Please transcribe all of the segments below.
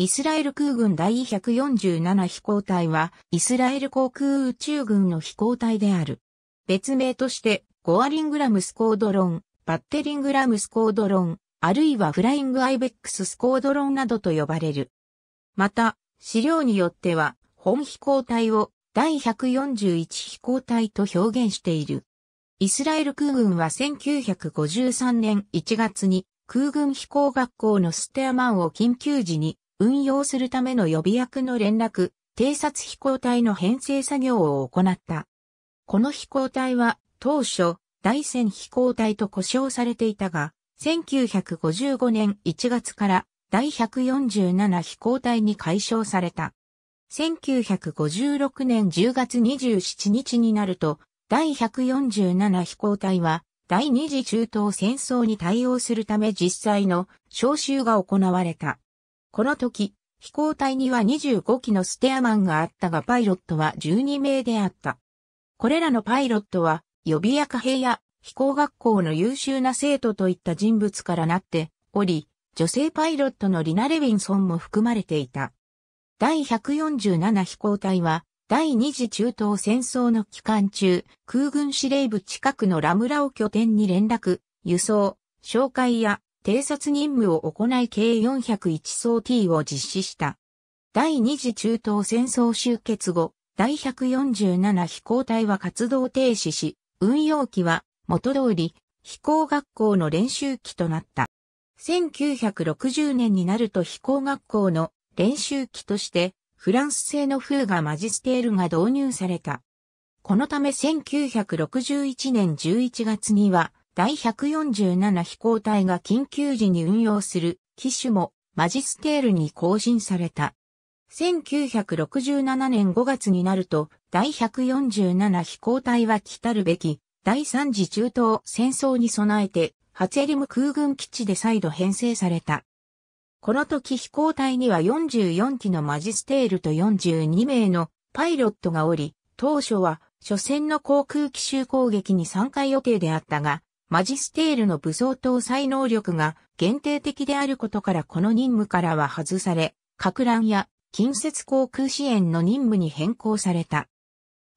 イスラエル空軍第147飛行隊は、イスラエル航空宇宙軍の飛行隊である。別名として、ゴアリングラムスコードロン、バッテリングラムスコードロン、あるいはフライングアイベックススコードロンなどと呼ばれる。また、資料によっては、本飛行隊を第141飛行隊と表現している。イスラエル空軍は1953年1月に空軍飛行学校のステアマンを緊急時に運用するための予備役の連絡、偵察飛行隊の編成作業を行った。この飛行隊は当初、大戦飛行隊と呼称されていたが、1955年1月から第147飛行隊に改称された。1956年10月27日になると、第147飛行隊は、第二次中東戦争に対応するため実際の招集が行われた。この時、飛行隊には25機のステアマンがあったがパイロットは12名であった。これらのパイロットは予備役兵や飛行学校の優秀な生徒といった人物からなっており、女性パイロットのリナ・レヴィンソンも含まれていた。第147飛行隊は、第二次中東戦争の期間中、空軍司令部近くのラムラを拠点に連絡、輸送、紹介や偵察任務を行い計401層 T を実施した。第二次中東戦争終結後、第147飛行隊は活動停止し、運用機は元通り飛行学校の練習機となった。1960年になると飛行学校の練習機としてフランス製のフーガマジステールが導入された。このため1961年11月には第147飛行隊が緊急時に運用する機種もマジステールに更新された。1967年5月になると、第147飛行隊は来たるべき、第3次中東戦争に備えて、ハツェリム空軍基地で再度編成された。この時飛行隊には44機のマジステールと42名のパイロットがおり、当初は初戦の航空奇襲攻撃に参加予定であったが、マジステールの武装搭載能力が限定的であることからこの任務からは外され、格乱や近接航空支援の任務に変更された。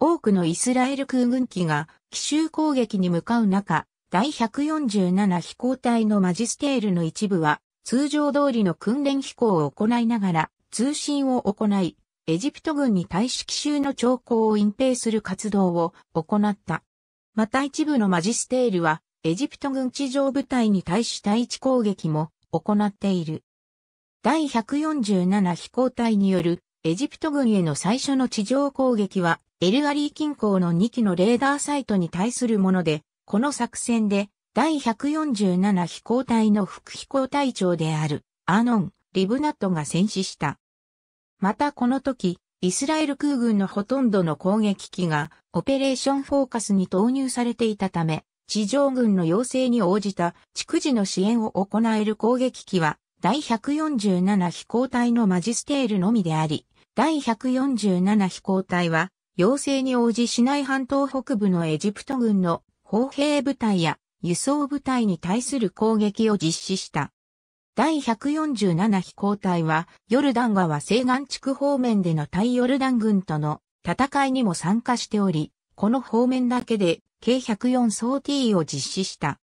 多くのイスラエル空軍機が奇襲攻撃に向かう中、第147飛行隊のマジステールの一部は通常通りの訓練飛行を行いながら通信を行い、エジプト軍に対し奇襲の兆候を隠蔽する活動を行った。また一部のマジステールはエジプト軍地上部隊に対し対地攻撃も行っている。第147飛行隊によるエジプト軍への最初の地上攻撃はエルアリー近郊の2機のレーダーサイトに対するもので、この作戦で第147飛行隊の副飛行隊長であるアノン・リブナットが戦死した。またこの時、イスラエル空軍のほとんどの攻撃機がオペレーションフォーカスに投入されていたため、地上軍の要請に応じた逐次の支援を行える攻撃機は、第147飛行隊のマジステールのみであり、第147飛行隊は、要請に応じ市内半島北部のエジプト軍の砲兵部隊や輸送部隊に対する攻撃を実施した。第147飛行隊は、ヨルダン川西岸地区方面での対ヨルダン軍との戦いにも参加しており、この方面だけで計104総 T を実施した。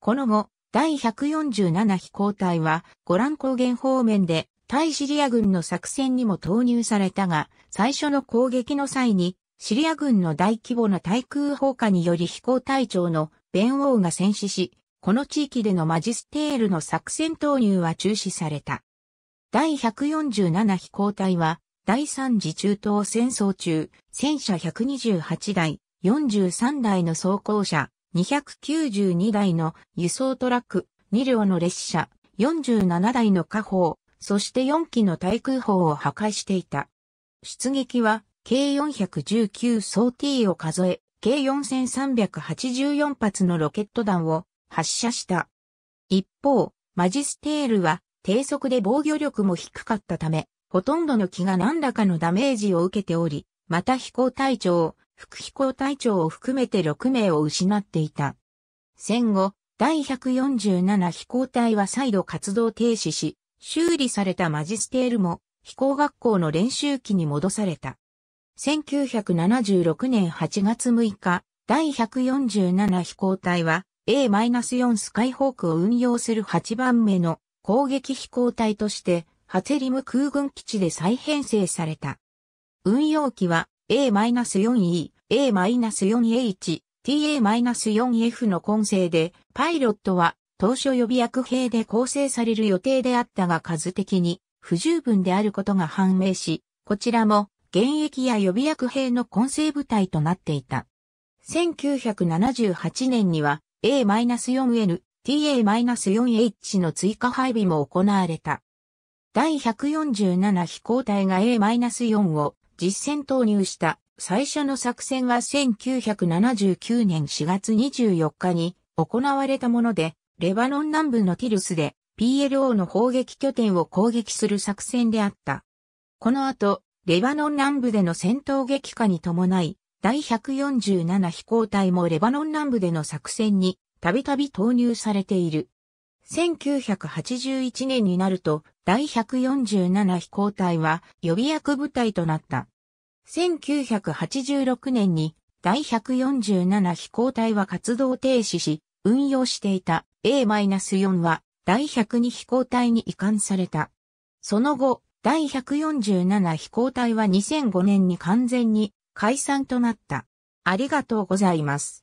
この後、第147飛行隊はゴラン高原方面で対シリア軍の作戦にも投入されたが、最初の攻撃の際にシリア軍の大規模な対空砲火により飛行隊長の弁王が戦死し、この地域でのマジステールの作戦投入は中止された。第147飛行隊は第3次中東戦争中、戦車128台、43台の装甲車、292台の輸送トラック、2両の列車、47台の火砲、そして4機の対空砲を破壊していた。出撃は、計419総 T を数え、計4384発のロケット弾を発射した。一方、マジステールは低速で防御力も低かったため、ほとんどの機が何らかのダメージを受けており、また飛行隊長、副飛行隊長を含めて6名を失っていた。戦後、第147飛行隊は再度活動停止し、修理されたマジステールも飛行学校の練習機に戻された。1976年8月6日、第147飛行隊は A-4 スカイホークを運用する8番目の攻撃飛行隊としてハツェリム空軍基地で再編成された。運用機は A-4E、A-4H、TA-4F の混成で、パイロットは当初予備役兵で構成される予定であったが数的に不十分であることが判明し、こちらも現役や予備役兵の混成部隊となっていた。1978年には A-4N、TA-4H の追加配備も行われた。第147飛行隊が A-4 を実戦投入した最初の作戦は1979年4月24日に行われたもので、レバノン南部のティルスで PLO の砲撃拠点を攻撃する作戦であった。この後、レバノン南部での戦闘激化に伴い、第147飛行隊もレバノン南部での作戦にたびたび投入されている。1981年になると、第147飛行隊は予備役部隊となった。1986年に第147飛行隊は活動停止し、運用していた A-4 は第102飛行隊に移管された。その後、第147飛行隊は2005年に完全に解散となった。ありがとうございます。